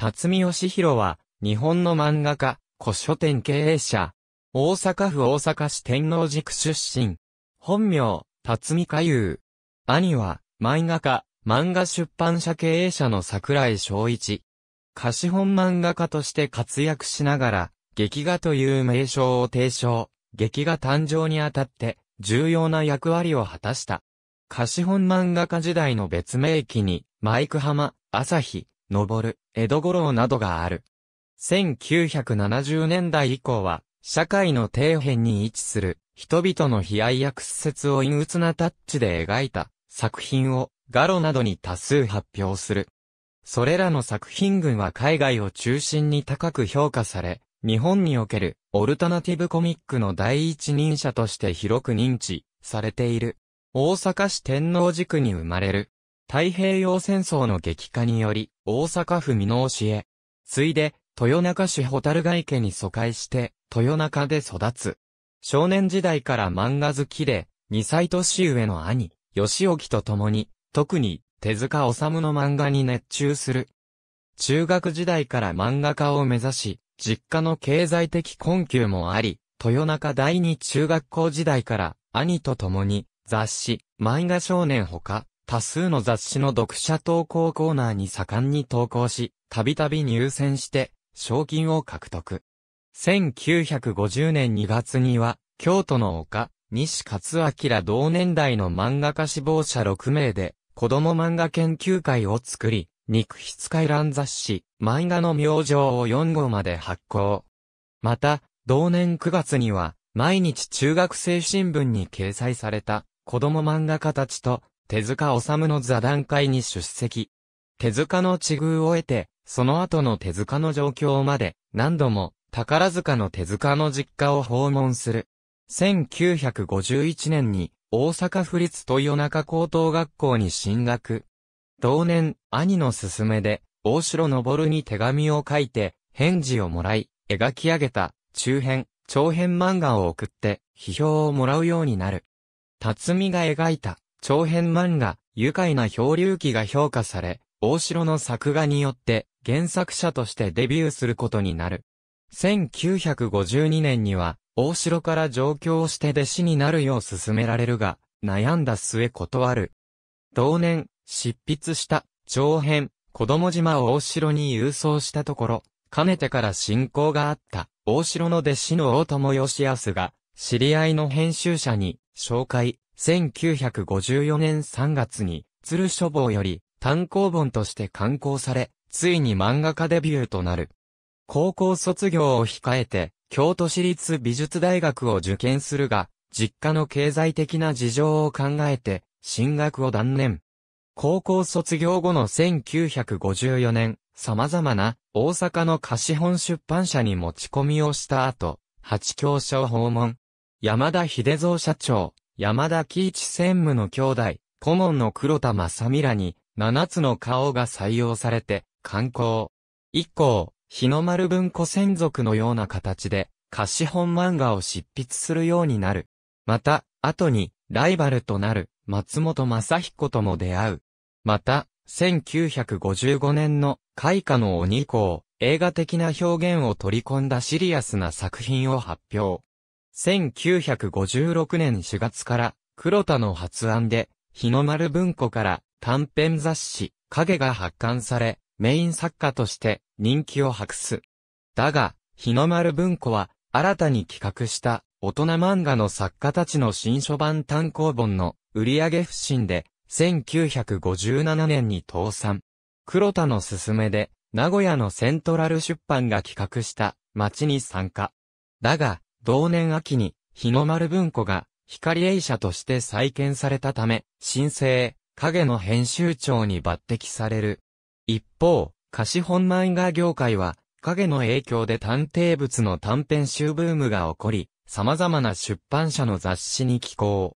辰巳義弘は、日本の漫画家、古書店経営者、大阪府大阪市天王寺区出身。本名、辰巳佳優。兄は、漫画家、漫画出版社経営者の桜井昭一。貸本漫画家として活躍しながら、劇画という名称を提唱、劇画誕生にあたって、重要な役割を果たした。貸本漫画家時代の別名機に、マイク浜、朝日、登る、江戸五郎などがある。1970年代以降は、社会の底辺に位置する、人々の悲哀や屈折を陰鬱なタッチで描いた、作品を、ガロなどに多数発表する。それらの作品群は海外を中心に高く評価され、日本におけるオルタナティブコミックの第一人者として広く認知されている。大阪市天王寺区に生まれる太平洋戦争の激化により、大阪府箕面市へ、ついで、豊中市ホタル家に疎開して、豊中で育つ。少年時代から漫画好きで、2歳年上の兄、吉沖と共に、特に、手塚治虫の漫画に熱中する。中学時代から漫画家を目指し、実家の経済的困窮もあり、豊中第二中学校時代から、兄と共に、雑誌、漫画少年ほか、多数の雑誌の読者投稿コーナーに盛んに投稿し、たびたび入選して、賞金を獲得。1950年2月には、京都の丘、西勝明同年代の漫画家志望者6名で、子供漫画研究会を作り、肉筆回覧雑誌、漫画の明星を4号まで発行。また、同年9月には、毎日中学生新聞に掲載された、子供漫画家たちと、手塚治虫の座談会に出席。手塚の地遇を得て、その後の手塚の状況まで、何度も、宝塚の手塚の実家を訪問する。1951年に、大阪府立豊中高等学校に進学。同年、兄の勧めで、大城昇に手紙を書いて、返事をもらい、描き上げた、中編、長編漫画を送って、批評をもらうようになる。辰巳が描いた、長編漫画、愉快な漂流記が評価され、大城の作画によって原作者としてデビューすることになる。1952年には、大城から上京して弟子になるよう勧められるが、悩んだ末断る。同年、執筆した長編、子供島を大城に郵送したところ、かねてから信仰があった大城の弟子の大友義康が、知り合いの編集者に紹介、1954年3月に、鶴書房より単行本として刊行され、ついに漫画家デビューとなる。高校卒業を控えて、京都市立美術大学を受験するが、実家の経済的な事情を考えて、進学を断念。高校卒業後の1954年、様々な大阪の貸本出版社に持ち込みをした後、八教社を訪問。山田秀蔵社長、山田喜一専務の兄弟、顧問の黒田正美らに、七つの顔が採用されて、観光。以降、日の丸文庫専属のような形で、貸本漫画を執筆するようになる。また、後に、ライバルとなる、松本正彦とも出会う。また、1955年の、開花の鬼以降、映画的な表現を取り込んだシリアスな作品を発表。1956年4月から、黒田の発案で、日の丸文庫から短編雑誌、影が発刊され、メイン作家として人気を博す。だが、日の丸文庫は、新たに企画した、大人漫画の作家たちの新書版単行本の売上不振で、1957年に倒産。黒田の勧めで、名古屋のセントラル出版が企画した、街に参加。だが、同年秋に、日の丸文庫が、光映社として再建されたため、新生、影の編集長に抜擢される。一方、貸本漫画業界は、影の影響で探偵物の短編集ブームが起こり、様々な出版社の雑誌に寄稿。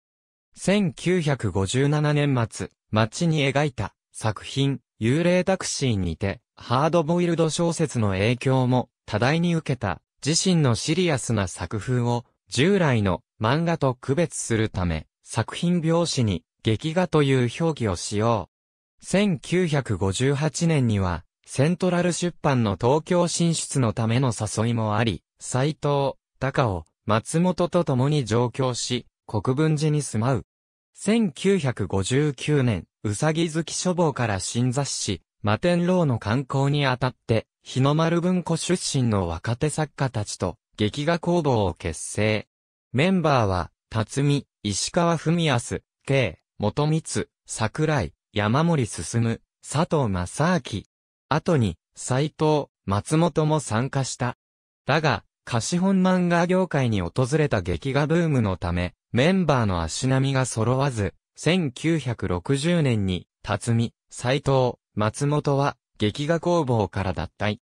1957年末、街に描いた作品、幽霊タクシーにて、ハードボイルド小説の影響も多大に受けた自身のシリアスな作風を従来の漫画と区別するため、作品表紙に劇画という表記をしよう。1958年には、セントラル出版の東京進出のための誘いもあり、斎藤、高尾、松本と共に上京し、国分寺に住まう。1959年、うさぎ好き書房から新雑誌、摩天楼の観光にあたって、日の丸文庫出身の若手作家たちと劇画工房を結成。メンバーは、辰巳、石川文康、慶、元光、桜井、山森進、佐藤正明。後に、斎藤、松本も参加した。だが、貸本漫画業界に訪れた劇画ブームのため、メンバーの足並みが揃わず、1960年に、辰巳、斎藤、松本は、劇画工房から脱退。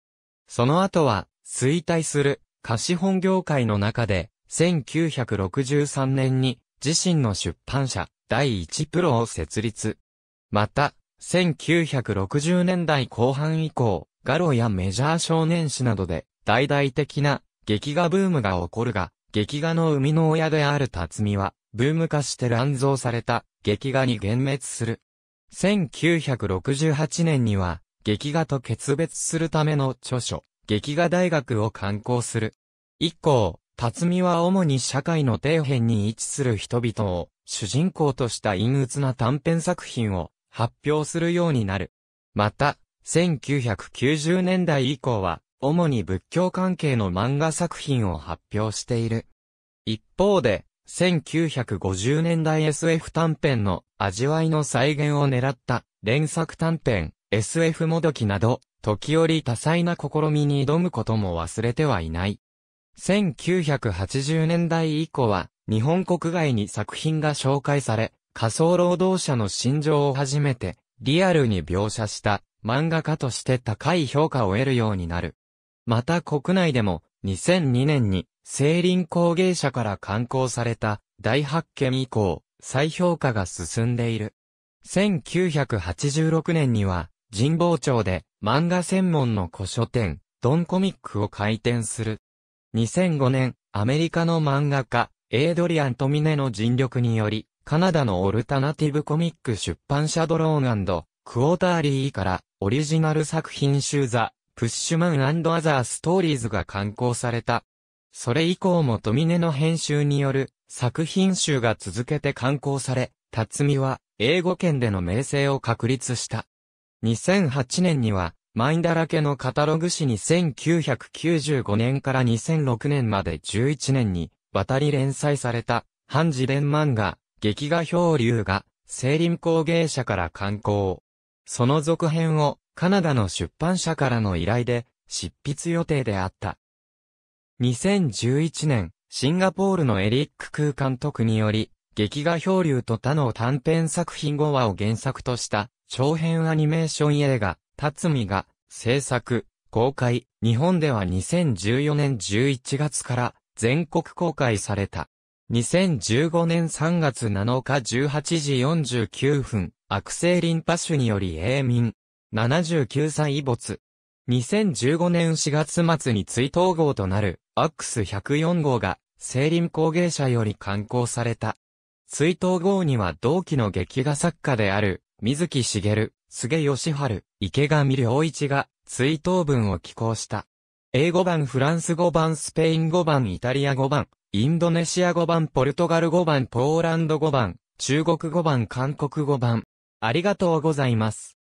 その後は、衰退する、貸本業界の中で、1963年に、自身の出版社、第一プロを設立。また、1960年代後半以降、ガロやメジャー少年誌などで、大々的な、劇画ブームが起こるが、劇画の生みの親である辰巳は、ブーム化して乱造された、劇画に幻滅する。1968年には、劇画と決別するための著書、劇画大学を刊行する。以降、辰巳は主に社会の底辺に位置する人々を主人公とした陰鬱な短編作品を発表するようになる。また、1990年代以降は、主に仏教関係の漫画作品を発表している。一方で、1950年代 SF 短編の味わいの再現を狙った連作短編、SF もどきなど、時折多彩な試みに挑むことも忘れてはいない。1980年代以降は、日本国外に作品が紹介され、仮想労働者の心情を初めて、リアルに描写した漫画家として高い評価を得るようになる。また国内でも、2002年に、聖林工芸者から刊行された、大発見以降、再評価が進んでいる。1986年には、神保町で漫画専門の古書店、ドンコミックを開店する。2005年、アメリカの漫画家、エイドリアン・トミネの尽力により、カナダのオルタナティブコミック出版社ドローンクォーターリーからオリジナル作品集ザ・プッシュマンアザーストーリーズが刊行された。それ以降もトミネの編集による作品集が続けて刊行され、辰巳は英語圏での名声を確立した。2008年には、マインだらけのカタログ誌に1995年から2006年まで11年に、渡り連載された、半自伝漫画、劇画漂流が、聖林工芸社から刊行。その続編を、カナダの出版社からの依頼で、執筆予定であった。2011年、シンガポールのエリック空監督により、劇画漂流と他の短編作品5話を原作とした長編アニメーション映画、辰巳が、制作、公開、日本では2014年11月から全国公開された。2015年3月7日18時49分、悪性リンパ腫により永眠。79歳遺没。2015年4月末に追悼号となる、アックス104号が、聖林工芸者より刊行された。追悼号には同期の劇画作家である、水木しげる、菅義春、池上良一が追悼文を寄稿した。英語版フランス語版スペイン語版イタリア語版、インドネシア語版ポルトガル語版ポーランド語版、中国語版韓国語版。ありがとうございます。